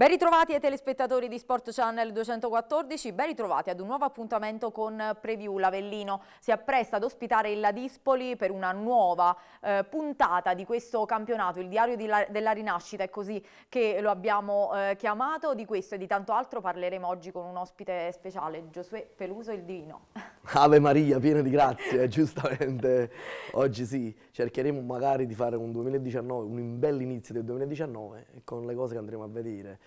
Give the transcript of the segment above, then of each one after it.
Ben ritrovati ai telespettatori di Sport Channel 214, ben ritrovati ad un nuovo appuntamento con Preview L'Avellino. Si appresta ad ospitare il Ladispoli per una nuova eh, puntata di questo campionato, il diario la, della rinascita, è così che lo abbiamo eh, chiamato. Di questo e di tanto altro parleremo oggi con un ospite speciale, Giosuè Peluso il Divino. Ave Maria, piena di grazie, eh, giustamente oggi sì, cercheremo magari di fare un 2019, un bel inizio del 2019 con le cose che andremo a vedere.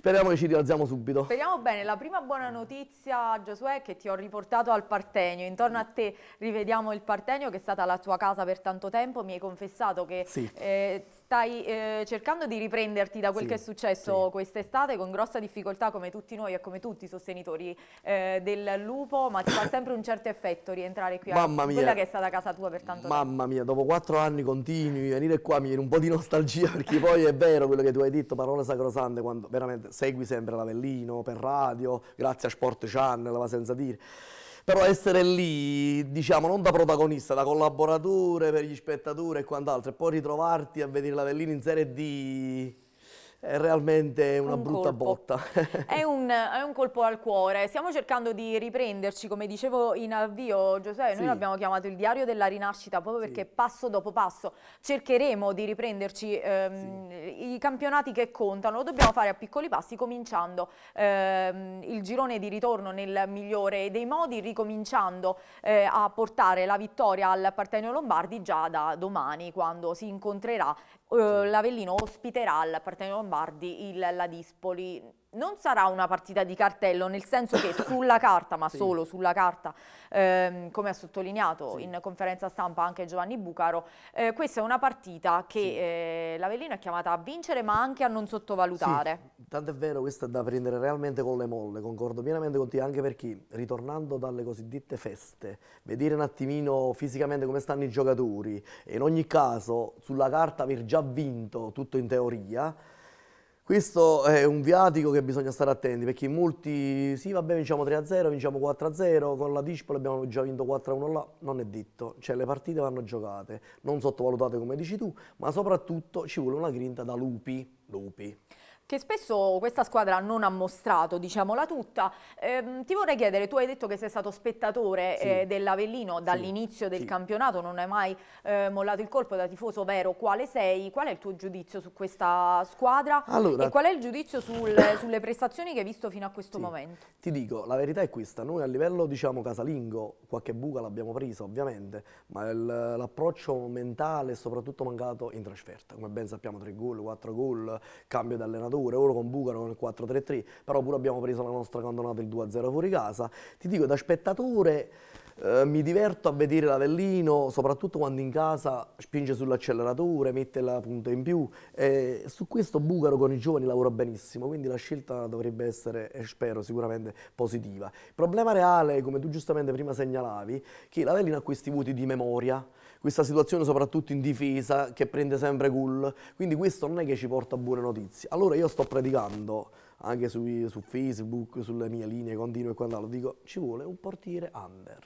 Speriamo che ci rialziamo subito. Speriamo bene. La prima buona notizia, Giosuè, è che ti ho riportato al Partenio. Intorno a te rivediamo il Partenio, che è stata la tua casa per tanto tempo. Mi hai confessato che sì. eh, Stai eh, cercando di riprenderti da quel sì, che è successo sì. quest'estate con grossa difficoltà come tutti noi e come tutti i sostenitori eh, del lupo, ma ti fa sempre un certo effetto rientrare qui Mamma a mia. quella che è stata casa tua per tanto Mamma tempo. Mamma mia, dopo quattro anni continui, venire qua mi viene un po' di nostalgia perché poi è vero quello che tu hai detto, parole sacrosante, quando veramente segui sempre l'Avellino per radio, grazie a Sport Channel, va senza dire però essere lì, diciamo, non da protagonista, da collaboratore per gli spettatori e quant'altro, e poi ritrovarti a vedere l'Avellino in Serie D è realmente una un brutta colpo. botta. è, un, è, un, colpo al cuore. Stiamo cercando di riprenderci, come dicevo in avvio, Giuseppe, sì. noi l'abbiamo chiamato il diario della rinascita, proprio perché passo dopo passo cercheremo di riprenderci ehm, sì. i campionati che contano. Lo dobbiamo fare a piccoli passi, cominciando ehm, il girone di ritorno nel migliore dei modi, ricominciando eh, a portare la vittoria al Partenio Lombardi già da domani, quando si incontrerà eh, l'Avellino ospiterà al Partenio Lombardi il, la Dispoli non sarà una partita di cartello, nel senso che sulla carta, ma sì. solo sulla carta, ehm, come ha sottolineato sì. in conferenza stampa anche Giovanni Bucaro, eh, questa è una partita che sì. eh, l'Avellino è chiamata a vincere ma anche a non sottovalutare. tanto è vero, questa è da prendere realmente con le molle, concordo pienamente con te, anche perché ritornando dalle cosiddette feste, vedere un attimino fisicamente come stanno i giocatori, e in ogni caso sulla carta aver già vinto tutto in teoria, questo è un viatico che bisogna stare attenti perché in molti, sì vabbè vinciamo 3-0, vinciamo 4-0, con la Dispoli abbiamo già vinto 4-1 là, non è detto, cioè le partite vanno giocate, non sottovalutate come dici tu, ma soprattutto ci vuole una grinta da lupi, lupi che spesso questa squadra non ha mostrato, diciamola tutta. Eh, ti vorrei chiedere, tu hai detto che sei stato spettatore sì. eh, dell'Avellino dall'inizio sì. del sì. campionato, non hai mai eh, mollato il colpo da tifoso vero, quale sei? Qual è il tuo giudizio su questa squadra allora, e qual è il giudizio sul, sulle prestazioni che hai visto fino a questo momento? Ti dico, la verità è questa, noi a livello diciamo casalingo qualche buca l'abbiamo presa ovviamente, ma l'approccio mentale è soprattutto mancato in trasferta, come ben sappiamo tre gol, quattro gol, cambio di allenatore, pure, loro con Bucano con il 4-3-3, però pure abbiamo preso la nostra cantonata il 2-0 fuori casa. Ti dico, da spettatore eh, mi diverto a vedere l'Avellino, soprattutto quando in casa spinge sull'acceleratore, mette la punta in più. Eh, su questo Bucaro con i giovani lavora benissimo, quindi la scelta dovrebbe essere, eh, spero, sicuramente positiva. Il problema reale, come tu giustamente prima segnalavi, è che l'Avellino ha questi voti di memoria, questa situazione soprattutto in difesa che prende sempre cool, quindi questo non è che ci porta buone notizie. Allora io sto predicando anche su, su Facebook, sulle mie linee continue e quant'altro, dico ci vuole un portiere under.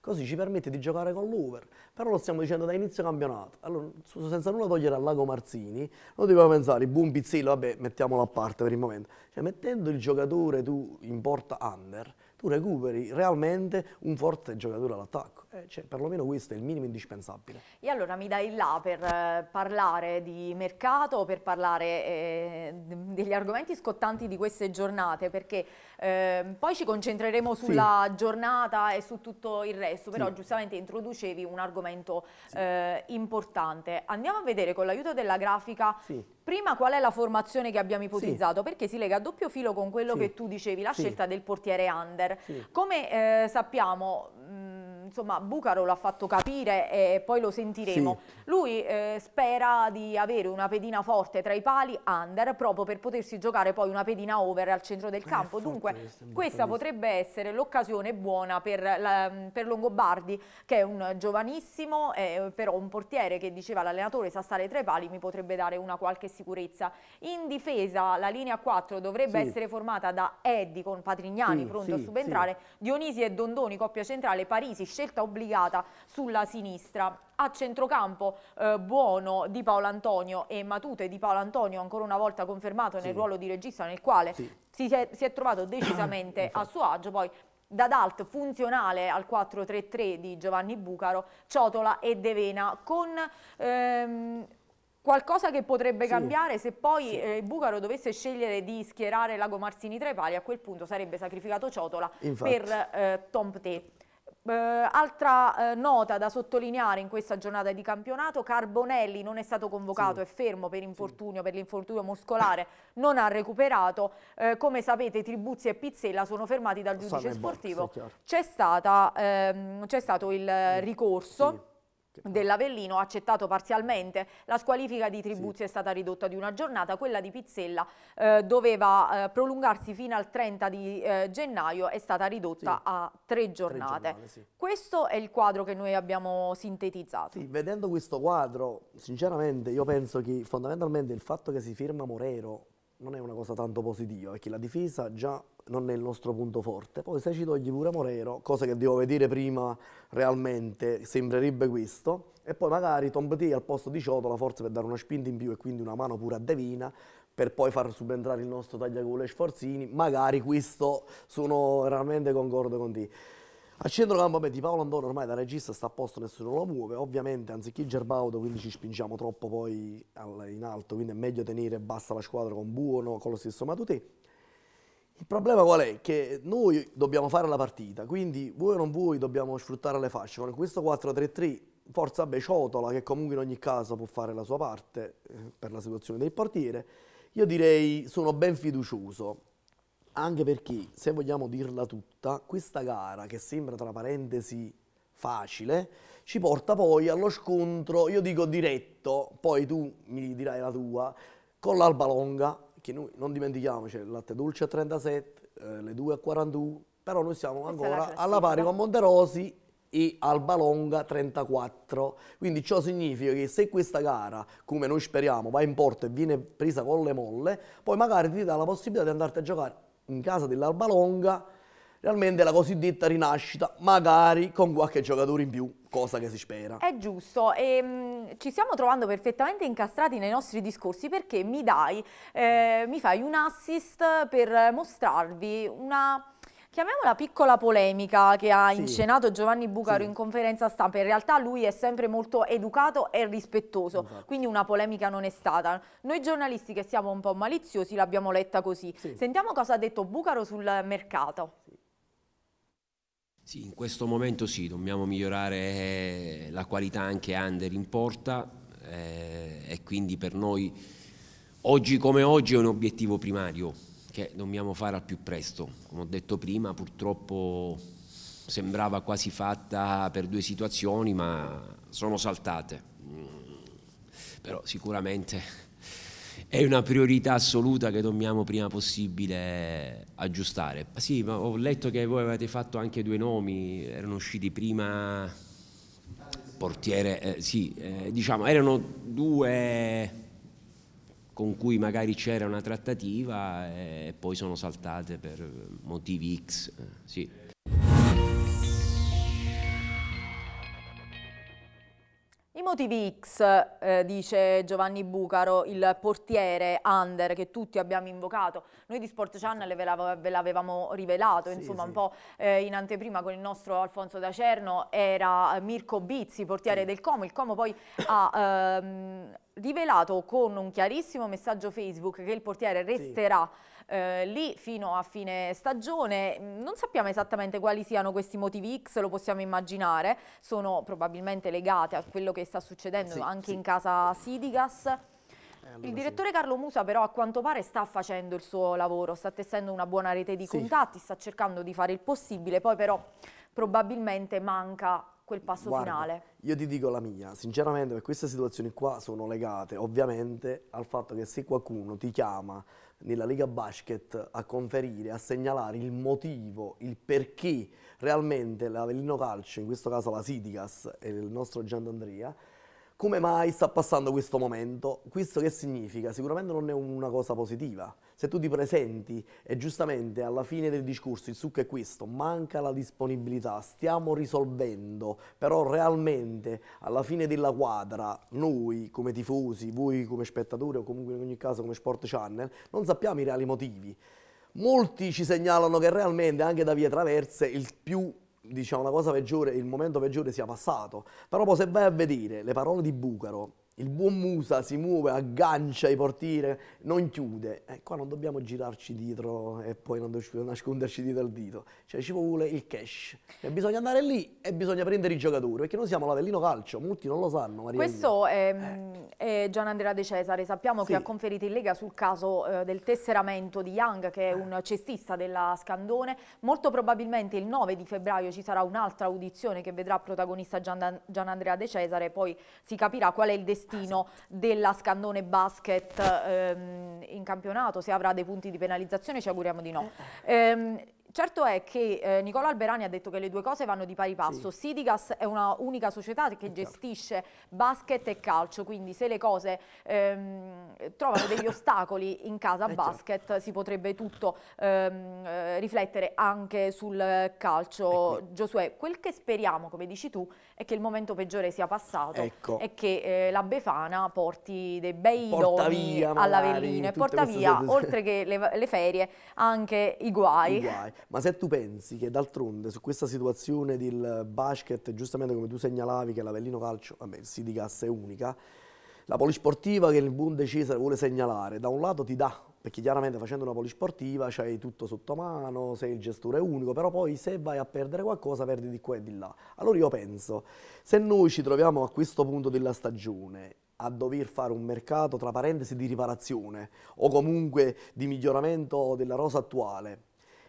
Così ci permette di giocare con l'over, però lo stiamo dicendo da inizio campionato. Allora, senza nulla togliere al Lago Marzini, noi dobbiamo pensare, boom, Pizzillo, vabbè, mettiamolo a parte per il momento. Cioè, mettendo il giocatore tu in porta under, tu recuperi realmente un forte giocatore all'attacco eh, cioè, perlomeno questo è il minimo indispensabile. E allora mi dai là per eh, parlare di mercato, per parlare eh, degli argomenti scottanti di queste giornate, perché ehm, poi ci concentreremo sulla sì. giornata e su tutto il resto, però sì. giustamente introducevi un argomento sì. Eh, importante. Andiamo a vedere con l'aiuto della grafica prima qual è la formazione che abbiamo ipotizzato, perché si lega a doppio filo con quello che tu dicevi, la scelta del portiere under. Come eh, sappiamo insomma Bucaro l'ha fatto capire e poi lo sentiremo. Sì. Lui eh, spera di avere una pedina forte tra i pali under proprio per potersi giocare poi una pedina over al centro del campo. Dunque questa potrebbe essere l'occasione buona per, la, per, Longobardi che è un giovanissimo eh, però un portiere che diceva l'allenatore sa stare tra i pali mi potrebbe dare una qualche sicurezza. In difesa la linea 4 dovrebbe sì. essere formata da Eddi con Patrignani sì, pronto a subentrare, Dionisi e Dondoni coppia centrale, Parisi, scelta obbligata sulla sinistra. A centrocampo eh, buono di Paolo Antonio e Matute di Paolo Antonio ancora una volta confermato sì. nel ruolo di regista nel quale sì. si, è, si, è, trovato decisamente a suo agio. Poi Dadalt funzionale al 4-3-3 di Giovanni Bucaro, Ciotola e Devena con... Ehm, qualcosa che potrebbe sì. cambiare se poi sì. eh, Bucaro dovesse scegliere di schierare Lago Marsini tra i pali, a quel punto sarebbe sacrificato Ciotola Infatti. per eh, Tom Te. Eh, altra eh, nota da sottolineare in questa giornata di campionato, Carbonelli non è stato convocato, sì. è fermo per infortunio, sì. per l'infortunio muscolare, non ha recuperato. Eh, come sapete Tribuzzi e Pizzella sono fermati dal giudice sportivo. C'è ehm, stato il ricorso. Sì dell'Avellino ha accettato parzialmente. La squalifica di Tribuzzi sì. è stata ridotta di una giornata, quella di Pizzella eh, doveva eh, prolungarsi fino al 30 di eh, gennaio, è stata ridotta sì. a tre giornate. Tre giornate sì. Questo è il quadro che noi abbiamo sintetizzato. vedendo questo quadro, sinceramente io penso che fondamentalmente il fatto che si firma Morero non è una cosa tanto positiva, perché la difesa già non è il nostro punto forte. Poi se ci togli pure Moreno, cosa che devo vedere prima realmente, sembrerebbe questo, e poi magari Tombti al posto di Ciotola, forse per dare una spinta in più e quindi una mano pure a Devina, per poi far subentrare il nostro Tagliagole e Sforzini, magari questo sono realmente concordo con te. Al centro centrocampo, beh, di Paolo Antonio ormai da regista sta a posto, nessuno lo muove. Ovviamente, anziché Gerbaudo, quindi ci spingiamo troppo poi in alto, quindi è meglio tenere bassa la squadra con Buono, con lo stesso Matutè. Il problema qual è? Che noi dobbiamo fare la partita, quindi voi o non voi dobbiamo sfruttare le fasce. Con questo 4-3-3, forza Beciotola, che comunque in ogni caso può fare la sua parte eh, per la situazione del portiere, io direi sono ben fiducioso anche perché, se vogliamo dirla tutta, questa gara che sembra tra parentesi facile, ci porta poi allo scontro, io dico diretto, poi tu mi dirai la tua, con l'Alba Longa, che noi non dimentichiamoci, il latte dolce a 37, eh, le due a 41, però noi siamo ancora alla pari con Monterosi e Alba Longa 34. Quindi ciò significa che se questa gara, come noi speriamo, va in porto e viene presa con le molle, poi magari ti dà la possibilità di andarti a giocare in casa dell'Alba Longa realmente la cosiddetta rinascita, magari con qualche giocatore in più, cosa che si spera. È giusto, e, ehm, mh, ci stiamo trovando perfettamente incastrati nei nostri discorsi perché mi dai, eh, mi fai un assist per mostrarvi una chiamiamola piccola polemica che ha sì. incenato Giovanni Bucaro sì. in conferenza stampa. In realtà lui è sempre molto educato e rispettoso, esatto. quindi una polemica non è stata. Noi giornalisti che siamo un po' maliziosi l'abbiamo letta così. Sì. Sentiamo cosa ha detto Bucaro sul mercato. Sì, in questo momento sì, dobbiamo migliorare eh, la qualità anche under in porta eh, e quindi per noi oggi come oggi è un obiettivo primario che dobbiamo fare al più presto. Come ho detto prima, purtroppo sembrava quasi fatta per due situazioni, ma sono saltate. Mm. Però sicuramente è una priorità assoluta che dobbiamo prima possibile aggiustare. Sì, ma ho letto che voi avete fatto anche due nomi, erano usciti prima portiere, eh, sì, eh, diciamo, erano due con cui magari c'era una trattativa eh, e poi sono saltate per motivi X. Eh, sì. motivi X, eh, dice Giovanni Bucaro, il portiere under che tutti abbiamo invocato? Noi di Sport Channel ve l'avevamo rivelato, sì, insomma, sì. un po' eh, in anteprima con il nostro Alfonso D'Acerno, era Mirko Bizzi, portiere sì. del Como. Il Como poi ha ehm, rivelato con un chiarissimo messaggio Facebook che il portiere resterà... Sì eh, lì fino a fine stagione. Mm, non sappiamo esattamente quali siano questi motivi X, lo possiamo immaginare, sono probabilmente legate a quello che sta succedendo sì, anche sì. in casa Sidigas. Eh, il direttore Carlo Musa però a quanto pare sta facendo il suo lavoro, sta tessendo una buona rete di sì. contatti, sta cercando di fare il possibile, poi però probabilmente manca quel passo Guarda, finale? Io ti dico la mia, sinceramente per queste situazioni qua sono legate ovviamente al fatto che se qualcuno ti chiama nella Lega Basket a conferire, a segnalare il motivo, il perché realmente l'Avellino Calcio, in questo caso la Sidigas e il nostro Gianandrea, D'Andrea, come mai sta passando questo momento? Questo che significa? Sicuramente non è una cosa positiva. Se tu ti presenti e giustamente alla fine del discorso il succo è questo, manca la disponibilità, stiamo risolvendo, però realmente alla fine della quadra noi come tifosi, voi come spettatori o comunque in ogni caso come Sport Channel, non sappiamo i reali motivi. Molti ci segnalano che realmente anche da vie traverse il più diciamo, la cosa peggiore, il momento peggiore sia passato. Però poi se vai a vedere le parole di Bucaro il buon Musa si muove, aggancia i portiere, non chiude. E qua non dobbiamo girarci dietro e poi nasconderci dietro il dito. Cioè ci vuole il cash. E bisogna andare lì e bisogna prendere i giocatori, perché noi siamo l'Avellino Calcio, molti non lo sanno. Maria Questo è, eh. è Gianandrea De Cesare. Sappiamo sì. che ha conferito in Lega sul caso eh, del tesseramento di Young, che è eh. un cestista della Scandone. Molto probabilmente il 9 di febbraio ci sarà un'altra audizione che vedrà protagonista Gianandrea De Cesare, poi si capirà qual è il destino destino della Scandone Basket ehm, in campionato, se avrà dei punti di penalizzazione ci auguriamo di no. Eh, eh. Ehm, Certo è che eh, Nicola Alberani ha detto che le due cose vanno di pari passo. Sì. Sidigas è una unica società che gestisce basket e calcio, quindi se le cose ehm, trovano degli ostacoli in casa basket si potrebbe tutto ehm, eh, riflettere anche sul calcio. Giosuè, quel che speriamo, come dici tu, è che il momento peggiore sia passato ecco. e che eh, la Befana porti dei bei lodi all'Avellino e porta via, oltre che le, le ferie, anche i guai. I guai. Ma se tu pensi che d'altronde su questa situazione del basket, giustamente come tu segnalavi che l'Avellino Calcio, vabbè, il Sidicas è unica, la polisportiva che il buon Cesare vuole segnalare, da un lato ti dà, perché chiaramente facendo una polisportiva c'hai tutto sotto mano, sei il gestore unico, però poi se vai a perdere qualcosa perdi di qua e di là. Allora io penso, se noi ci troviamo a questo punto della stagione a dover fare un mercato, tra parentesi, di riparazione o comunque di miglioramento della rosa attuale,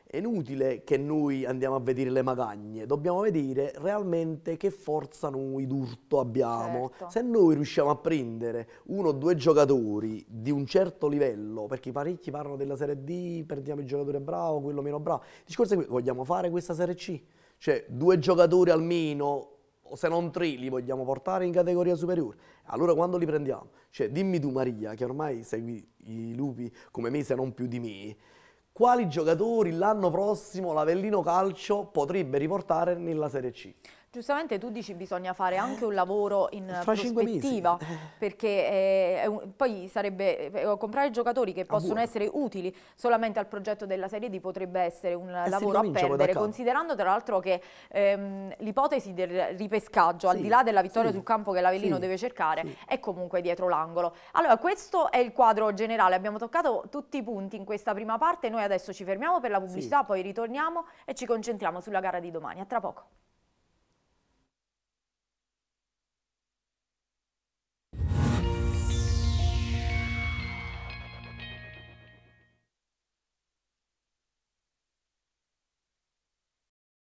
è inutile che noi andiamo a vedere le magagne, dobbiamo vedere realmente che forza noi d'urto abbiamo. Certo. Se noi riusciamo a prendere uno o due giocatori di un certo livello, perché parecchi parlano della Serie D, perdiamo il giocatore bravo, quello meno bravo, il discorso è che vogliamo fare questa Serie C? Cioè due giocatori almeno se non tre li vogliamo portare in categoria superiore. Allora quando li prendiamo? Cioè, dimmi tu Maria, che ormai segui i lupi come me se non più di me, quali giocatori l'anno prossimo l'Avellino Calcio potrebbe riportare nella Serie C? Giustamente tu dici bisogna fare eh? anche un lavoro in Fa prospettiva, eh. perché è, eh, è un, poi sarebbe è, comprare giocatori che possono essere utili solamente al progetto della Serie D potrebbe essere un e lavoro a perdere, considerando tra l'altro che ehm, l'ipotesi del ripescaggio, sì, al di là della vittoria sì, sul campo che l'Avellino sì, deve cercare, è comunque dietro l'angolo. Allora, questo è il quadro generale, abbiamo toccato tutti i punti in questa prima parte, noi adesso ci fermiamo per la pubblicità, poi ritorniamo e ci concentriamo sulla gara di domani. A tra poco.